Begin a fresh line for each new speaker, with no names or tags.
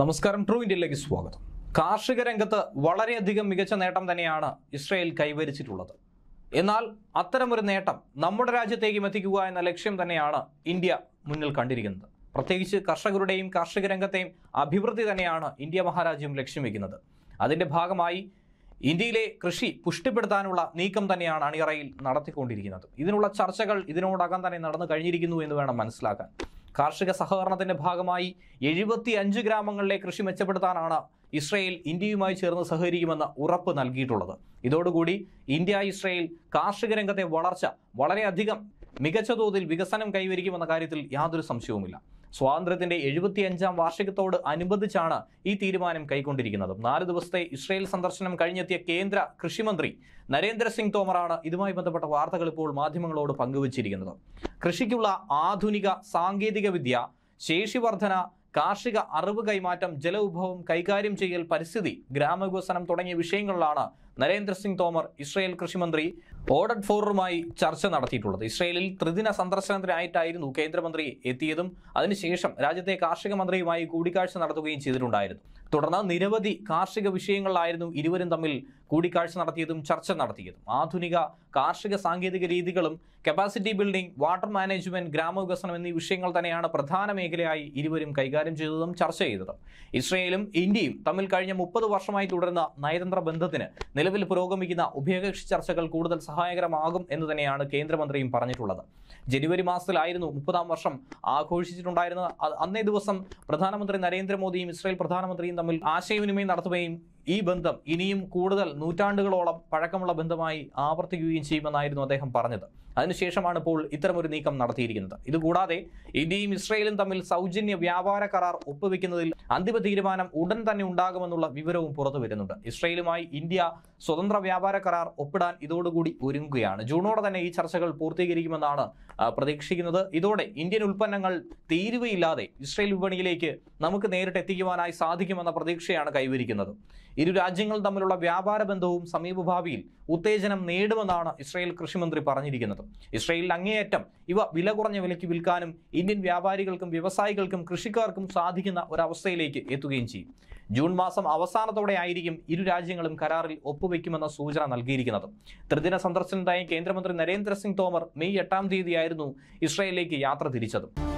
നമസ്കാരം ട്രൂ ഇന്ത്യയിലേക്ക് സ്വാഗതം കാർഷിക രംഗത്ത് വളരെയധികം മികച്ച നേട്ടം തന്നെയാണ് ഇസ്രായേൽ കൈവരിച്ചിട്ടുള്ളത് എന്നാൽ അത്തരമൊരു നേട്ടം നമ്മുടെ രാജ്യത്തേക്കും എത്തിക്കുക എന്ന ലക്ഷ്യം തന്നെയാണ് ഇന്ത്യ മുന്നിൽ കണ്ടിരിക്കുന്നത് പ്രത്യേകിച്ച് കർഷകരുടെയും കാർഷിക രംഗത്തെയും അഭിവൃദ്ധി തന്നെയാണ് ഇന്ത്യ മഹാരാജ്യം ലക്ഷ്യം വയ്ക്കുന്നത് അതിൻ്റെ ഭാഗമായി ഇന്ത്യയിലെ കൃഷി പുഷ്ടിപ്പെടുത്താനുള്ള നീക്കം തന്നെയാണ് അണിയറയിൽ നടത്തിക്കൊണ്ടിരിക്കുന്നത് ഇതിനുള്ള ചർച്ചകൾ ഇതിനോടകം തന്നെ നടന്നു കഴിഞ്ഞിരിക്കുന്നു എന്ന് വേണം മനസ്സിലാക്കാൻ കാർഷിക സഹകരണത്തിന്റെ ഭാഗമായി എഴുപത്തി അഞ്ച് ഗ്രാമങ്ങളിലെ കൃഷി മെച്ചപ്പെടുത്താനാണ് ഇസ്രയേൽ ഇന്ത്യയുമായി ചേർന്ന് സഹകരിക്കുമെന്ന് ഉറപ്പ് നൽകിയിട്ടുള്ളത് ഇതോടുകൂടി ഇന്ത്യ ഇസ്രയേൽ കാർഷിക രംഗത്തെ വളർച്ച വളരെയധികം മികച്ച തോതിൽ വികസനം കൈവരിക്കുമെന്ന കാര്യത്തിൽ യാതൊരു സംശയവുമില്ല സ്വാതന്ത്ര്യത്തിന്റെ എഴുപത്തിയഞ്ചാം വാർഷികത്തോട് അനുബന്ധിച്ചാണ് ഈ തീരുമാനം കൈക്കൊണ്ടിരിക്കുന്നത് നാല് ദിവസത്തെ ഇസ്രയേൽ സന്ദർശനം കഴിഞ്ഞെത്തിയ കേന്ദ്ര കൃഷിമന്ത്രി നരേന്ദ്രസിംഗ് തോമറാണ് ഇതുമായി ബന്ധപ്പെട്ട വാർത്തകൾ ഇപ്പോൾ മാധ്യമങ്ങളോട് പങ്കുവച്ചിരിക്കുന്നത് കൃഷിക്കുള്ള ആധുനിക സാങ്കേതിക വിദ്യ ശേഷിവർധന കാർഷിക അറിവ് കൈമാറ്റം ജലവിഭവം കൈകാര്യം ചെയ്യൽ പരിസ്ഥിതി ഗ്രാമവികസനം തുടങ്ങിയ വിഷയങ്ങളിലാണ് നരേന്ദ്രസിംഗ് തോമർ ഇസ്രയേൽ കൃഷിമന്ത്രി ഓഡഡ് ഫോറുമായി ചർച്ച നടത്തിയിട്ടുള്ളത് ഇസ്രയേലിൽ ത്രിദിന സന്ദർശനത്തിനായിട്ടായിരുന്നു കേന്ദ്രമന്ത്രി എത്തിയതും അതിനുശേഷം രാജ്യത്തെ കാർഷിക മന്ത്രിയുമായി കൂടിക്കാഴ്ച നടത്തുകയും ചെയ്തിട്ടുണ്ടായിരുന്നു തുടർന്ന് നിരവധി കാർഷിക വിഷയങ്ങളിലായിരുന്നു ഇരുവരും തമ്മിൽ കൂടിക്കാഴ്ച നടത്തിയതും ചർച്ച നടത്തിയതും ആധുനിക കാർഷിക സാങ്കേതിക രീതികളും കപ്പാസിറ്റി ബിൽഡിംഗ് വാട്ടർ മാനേജ്മെന്റ് ഗ്രാമവികസനം എന്നീ വിഷയങ്ങൾ തന്നെയാണ് പ്രധാന മേഖലയായി ഇരുവരും കൈകാര്യം ചെയ്തതും ചർച്ച ചെയ്തതും ഇസ്രയേലും ഇന്ത്യയും തമ്മിൽ കഴിഞ്ഞ മുപ്പത് വർഷമായി തുടരുന്ന നയതന്ത്ര ബന്ധത്തിന് നില നിലവിൽ പുരോഗമിക്കുന്ന ഉഭയകക്ഷി ചർച്ചകൾ കൂടുതൽ സഹായകരമാകും എന്ന് തന്നെയാണ് കേന്ദ്രമന്ത്രിയും പറഞ്ഞിട്ടുള്ളത് ജനുവരി മാസത്തിലായിരുന്നു മുപ്പതാം വർഷം ആഘോഷിച്ചിട്ടുണ്ടായിരുന്നത് അന്നേ ദിവസം പ്രധാനമന്ത്രി നരേന്ദ്രമോദിയും ഇസ്രായേൽ പ്രധാനമന്ത്രിയും തമ്മിൽ ആശയവിനിമയം നടത്തുകയും ഈ ബന്ധം ഇനിയും കൂടുതൽ നൂറ്റാണ്ടുകളോളം പഴക്കമുള്ള ബന്ധമായി ആവർത്തിക്കുകയും ചെയ്യുമെന്നായിരുന്നു അദ്ദേഹം പറഞ്ഞത് അതിനുശേഷമാണ് ഇപ്പോൾ ഇത്തരമൊരു നീക്കം നടത്തിയിരിക്കുന്നത് ഇതുകൂടാതെ ഇന്ത്യയും ഇസ്രയേലും തമ്മിൽ സൗജന്യ വ്യാപാര കരാർ ഒപ്പുവെക്കുന്നതിൽ അന്തിമ തീരുമാനം ഉടൻ തന്നെ ഉണ്ടാകുമെന്നുള്ള വിവരവും പുറത്തു വരുന്നുണ്ട് ഇസ്രയേലുമായി ഇന്ത്യ സ്വതന്ത്ര വ്യാപാര കരാർ ഒപ്പിടാൻ ഇതോടുകൂടി ഒരുങ്ങുകയാണ് ജൂണോടെ തന്നെ ഈ ചർച്ചകൾ പൂർത്തീകരിക്കുമെന്നാണ് പ്രതീക്ഷിക്കുന്നത് ഇതോടെ ഇന്ത്യൻ ഉൽപ്പന്നങ്ങൾ തീരുവയില്ലാതെ ഇസ്രയേൽ വിപണിയിലേക്ക് നമുക്ക് നേരിട്ട് എത്തിക്കുവാനായി സാധിക്കുമെന്ന പ്രതീക്ഷയാണ് കൈവരിക്കുന്നത് ഇരു രാജ്യങ്ങളും തമ്മിലുള്ള വ്യാപാര ബന്ധവും സമീപഭാവിയിൽ ഉത്തേജനം നേടുമെന്നാണ് ഇസ്രായേൽ കൃഷിമന്ത്രി പറഞ്ഞിരിക്കുന്നത് ഇസ്രായേലിൽ അങ്ങേയറ്റം ഇവ വില കുറഞ്ഞ വിലയ്ക്ക് വിൽക്കാനും ഇന്ത്യൻ വ്യാപാരികൾക്കും വ്യവസായികൾക്കും കൃഷിക്കാർക്കും സാധിക്കുന്ന ഒരവസ്ഥയിലേക്ക് എത്തുകയും ചെയ്യും ജൂൺ മാസം അവസാനത്തോടെ ആയിരിക്കും ഇരു രാജ്യങ്ങളും കരാറിൽ ഒപ്പുവെക്കുമെന്ന സൂചന നൽകിയിരിക്കുന്നത് ത്രിദിന സന്ദർശനത്തിനായി കേന്ദ്രമന്ത്രി നരേന്ദ്ര സിംഗ് തോമർ മെയ് എട്ടാം തീയതിയായിരുന്നു ഇസ്രായേലിലേക്ക് യാത്ര തിരിച്ചത്